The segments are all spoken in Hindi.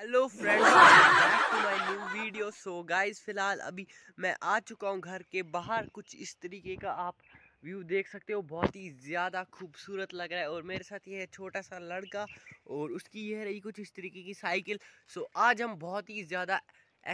hello friends back to my new video so guys फिलहाल अभी मैं आ चुका हूँ घर के बाहर कुछ इस तरीके का आप व्यू देख सकते हो बहुत ही ज़्यादा खूबसूरत लग रहा है और मेरे साथ ये है छोटा सा लड़का और उसकी यह रही कुछ इस तरीके की साइकिल सो आज हम बहुत ही ज़्यादा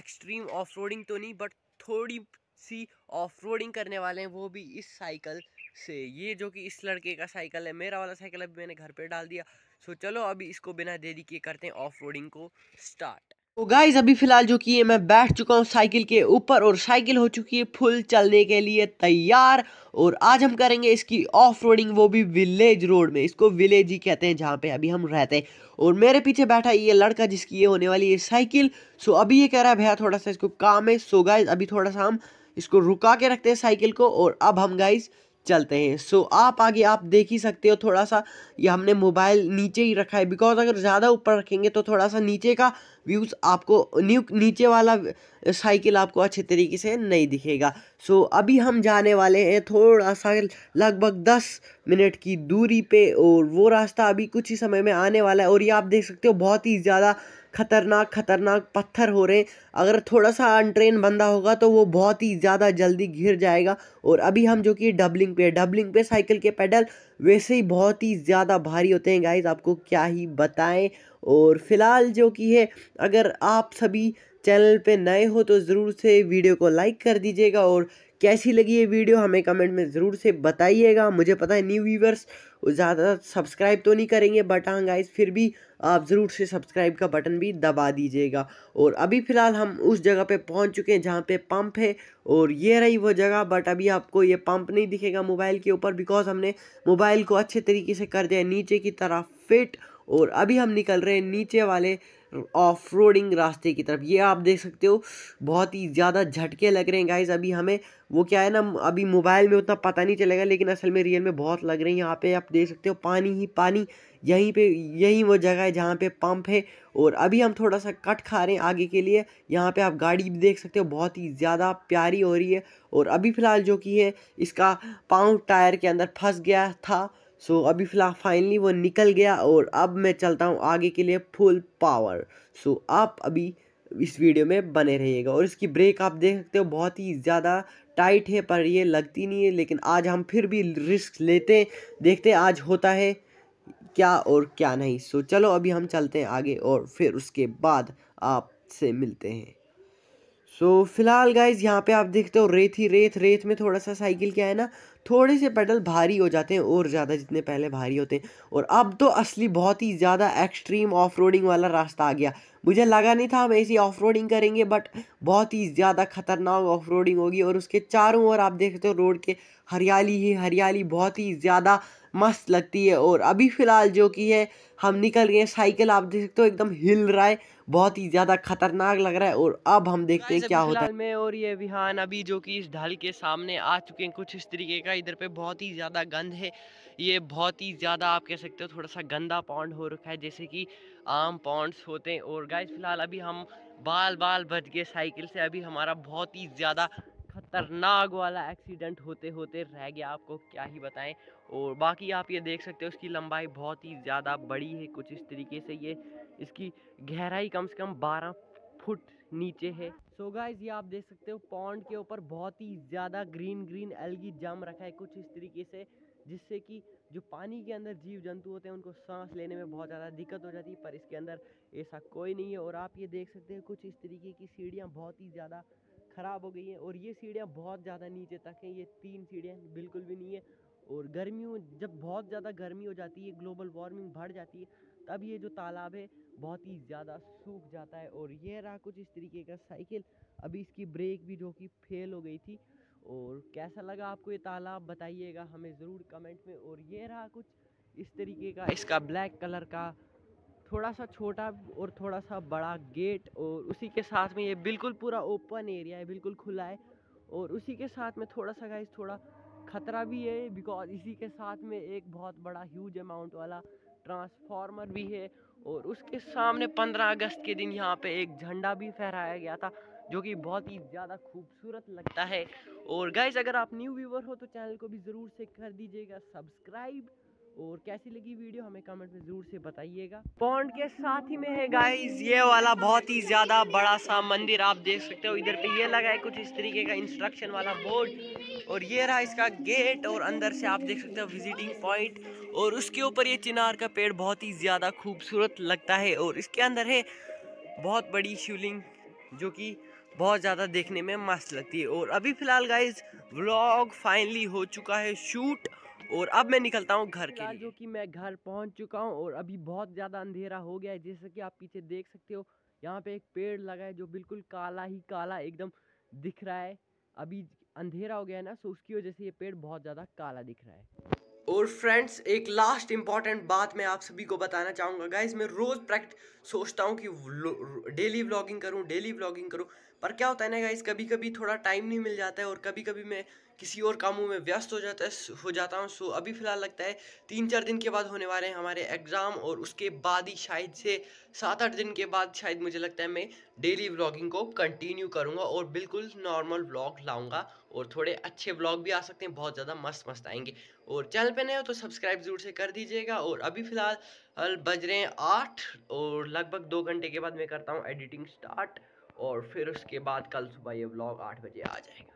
एक्सट्रीम ऑफ तो नहीं बट थोड़ी सी ऑफ करने वाले हैं वो भी इस साइकिल से ये जो कि इस लड़के का साइकिल है मेरा वाला साइकिल अभी मैंने घर पे डाल दिया सो चलो अभी इसको बिना देरी के करते हैं ऑफ रोडिंग को स्टार्ट तो गाइज अभी फ़िलहाल जो कि मैं बैठ चुका हूँ साइकिल के ऊपर और साइकिल हो चुकी है फुल चलने के लिए तैयार और आज हम करेंगे इसकी ऑफ रोडिंग वो भी विलेज रोड में इसको विलेज ही कहते हैं जहाँ पे अभी हम रहते हैं और मेरे पीछे बैठा ये लड़का जिसकी ये होने वाली है साइकिल सो अभी ये कह रहा है भैया थोड़ा सा इसको काम है सो गाइज अभी थोड़ा सा हम इसको रुका के रखते हैं साइकिल को और अब हम गाइज़ चलते हैं सो आप आगे आप देख ही सकते हो थोड़ा सा ये हमने मोबाइल नीचे ही रखा है बिकॉज अगर ज़्यादा ऊपर रखेंगे तो थोड़ा सा नीचे का व्यूज़ आपको न्यू नीचे वाला साइकिल आपको अच्छे तरीके से नहीं दिखेगा सो so, अभी हम जाने वाले हैं थोड़ा सा लगभग दस मिनट की दूरी पे और वो रास्ता अभी कुछ ही समय में आने वाला है और ये आप देख सकते हो बहुत ही ज़्यादा खतरनाक खतरनाक पत्थर हो रहे हैं अगर थोड़ा सा अनट्रेन बंदा होगा तो वो बहुत ही ज़्यादा जल्दी घिर जाएगा और अभी हम जो कि डबलिंग पे डबलिंग पे साइकिल के पैडल वैसे ही बहुत ही ज़्यादा भारी होते हैं गाइज आपको क्या ही बताएं और फिलहाल जो कि है अगर आप सभी चैनल पे नए हो तो ज़रूर से वीडियो को लाइक कर दीजिएगा और कैसी लगी ये वीडियो हमें कमेंट में ज़रूर से बताइएगा मुझे पता है न्यू व्यूवर्स ज़्यादा सब्सक्राइब तो नहीं करेंगे बट हाँ गाइज फिर भी आप ज़रूर से सब्सक्राइब का बटन भी दबा दीजिएगा और अभी फ़िलहाल हम उस जगह पे पहुंच चुके हैं जहाँ पे पंप है और ये रही वो जगह बट अभी आपको ये पंप नहीं दिखेगा मोबाइल के ऊपर बिकॉज हमने मोबाइल को अच्छे तरीके से कर दिया नीचे की तरफ फिट और अभी हम निकल रहे हैं नीचे वाले ऑफ रोडिंग रास्ते की तरफ ये आप देख सकते हो बहुत ही ज़्यादा झटके लग रहे हैं गाइज अभी हमें वो क्या है ना अभी मोबाइल में उतना पता नहीं चलेगा लेकिन असल में रियल में बहुत लग रही है यहाँ पे आप देख सकते हो पानी ही पानी यहीं पे यही वो जगह है जहाँ पे पंप है और अभी हम थोड़ा सा कट खा रहे हैं आगे के लिए यहाँ पे आप गाड़ी भी देख सकते हो बहुत ही ज़्यादा प्यारी हो रही है और अभी फ़िलहाल जो कि है इसका पाँव टायर के अंदर फंस गया था सो so, अभी फिलहाल फाइनली वो निकल गया और अब मैं चलता हूँ आगे के लिए फुल पावर सो so, आप अभी इस वीडियो में बने रहिएगा और इसकी ब्रेक आप देख सकते हो बहुत ही ज़्यादा टाइट है पर ये लगती नहीं है लेकिन आज हम फिर भी रिस्क लेते देखते हैं आज होता है क्या और क्या नहीं सो so, चलो अभी हम चलते हैं आगे और फिर उसके बाद आपसे मिलते हैं सो so, फिलहाल गाइज यहाँ पे आप देखते हो रेत ही रेत रेत में थोड़ा सा साइकिल क्या है ना थोड़े से पेडल भारी हो जाते हैं और ज़्यादा जितने पहले भारी होते हैं और अब तो असली बहुत ही ज़्यादा एक्सट्रीम ऑफ रोडिंग वाला रास्ता आ गया मुझे लगा नहीं था हम ऐसी ऑफ करेंगे बट बहुत ही ज़्यादा खतरनाक ऑफ होगी और उसके चारों ओर आप देखते हो रोड के हरियाली ही हरियाली बहुत ही ज़्यादा मस्त लगती है और अभी फ़िलहाल जो कि है हम निकल गए साइकिल आप देख सकते हो एकदम हिल रहा है बहुत ही ज़्यादा खतरनाक लग रहा है और अब हम देखते हैं क्या होता है और ये विहान अभी जो कि इस ढाल के सामने आ चुके हैं कुछ इस तरीके का इधर पे बहुत ही ज़्यादा गंद है ये बहुत ही ज़्यादा आप कह सकते हो थोड़ा सा गंदा पॉन्ड हो रखा है जैसे कि आम पॉन्ड्स होते हैं और गाइस फ़िलहाल अभी हम बाल बाल बच गए साइकिल से अभी हमारा बहुत ही ज़्यादा खतरनाक वाला एक्सीडेंट होते होते रह गया आपको क्या ही बताएं और बाकी आप ये देख सकते हो उसकी लंबाई बहुत ही ज़्यादा बड़ी है कुछ इस तरीके से ये इसकी गहराई कम से कम बारह फुट नीचे है सो so गाइज ये आप देख सकते हो पॉन्ड के ऊपर बहुत ही ज़्यादा ग्रीन ग्रीन एलगी जम रखा है कुछ इस तरीके से जिससे कि जो पानी के अंदर जीव जंतु होते हैं उनको सांस लेने में बहुत ज़्यादा दिक्कत हो जाती है पर इसके अंदर ऐसा कोई नहीं है और आप ये देख सकते हैं कुछ इस तरीके की सीढ़ियाँ बहुत ही ज़्यादा ख़राब हो गई हैं और ये सीढ़ियाँ बहुत ज़्यादा नीचे तक हैं ये तीन सीढ़ियाँ बिल्कुल भी नहीं है और गर्मियों जब बहुत ज़्यादा गर्मी हो जाती है ग्लोबल वार्मिंग बढ़ जाती है तब ये जो तालाब है बहुत ही ज़्यादा सूख जाता है और यह रहा कुछ इस तरीके का साइकिल अभी इसकी ब्रेक भी जो कि फेल हो गई थी और कैसा लगा आपको ये तालाब बताइएगा हमें ज़रूर कमेंट में और ये रहा कुछ इस तरीके का इसका ब्लैक कलर का थोड़ा सा छोटा और थोड़ा सा बड़ा गेट और उसी के साथ में ये बिल्कुल पूरा ओपन एरिया है बिल्कुल खुला है और उसी के साथ में थोड़ा सा गाइस थोड़ा ख़तरा भी है बिकॉज इसी के साथ में एक बहुत बड़ा ह्यूज अमाउंट वाला ट्रांसफार्मर भी है और उसके सामने 15 अगस्त के दिन यहाँ पे एक झंडा भी फहराया गया था जो कि बहुत ही ज़्यादा खूबसूरत लगता है और गाइज अगर आप न्यू व्यूवर हो तो चैनल को भी ज़रूर से कर दीजिएगा सब्सक्राइब और कैसी लगी वीडियो हमें कमेंट में ज़रूर से बताइएगा पॉन्ड के साथ ही में है गाइज ये वाला बहुत ही ज़्यादा बड़ा सा मंदिर आप देख सकते हो इधर पे ये लगा है कुछ इस तरीके का इंस्ट्रक्शन वाला बोर्ड और ये रहा इसका गेट और अंदर से आप देख सकते हो विजिटिंग पॉइंट और उसके ऊपर ये चिनार का पेड़ बहुत ही ज़्यादा खूबसूरत लगता है और इसके अंदर है बहुत बड़ी शिवलिंग जो की बहुत ज़्यादा देखने में मस्त लगती है और अभी फ़िलहाल गाइज व्लॉग फाइनली हो चुका है शूट और अब मैं निकलता हूँ घर के लिए जो कि मैं घर पहुँच चुका हूँ और अभी बहुत ज़्यादा अंधेरा हो गया है जैसे कि आप पीछे देख सकते हो यहाँ पे एक पेड़ लगा है जो बिल्कुल काला ही काला एकदम दिख रहा है अभी अंधेरा हो गया है ना सो उसकी वजह से ये पेड़ बहुत ज़्यादा काला दिख रहा है और फ्रेंड्स एक लास्ट इम्पॉर्टेंट बात मैं आप सभी को बताना चाहूँगा गाइज मैं रोज़ प्रैक्ट सोचता हूँ कि डेली व्लॉगिंग करूँ डेली व्लॉगिंग करूँ पर क्या होता है ना गाइज कभी कभी थोड़ा टाइम नहीं मिल जाता है और कभी कभी मैं किसी और कामों में व्यस्त हो जाता हो जाता हूँ सो अभी फ़िलहाल लगता है तीन चार दिन के बाद होने वाले हैं हमारे एग्ज़ाम और उसके बाद ही शायद से सात आठ दिन के बाद शायद मुझे लगता है मैं डेली ब्लॉगिंग को कंटिन्यू करूँगा और बिल्कुल नॉर्मल ब्लॉग लाऊँगा और थोड़े अच्छे ब्लॉग भी आ सकते हैं बहुत ज़्यादा मस्त मस्त आएंगे और चैनल पर नए हो तो सब्सक्राइब ज़रूर से कर दीजिएगा और अभी फ़िलहाल बज रहे हैं आठ और लगभग दो घंटे के बाद मैं करता हूँ एडिटिंग स्टार्ट और फिर उसके बाद कल सुबह ये ब्लॉग आठ बजे आ जाएगा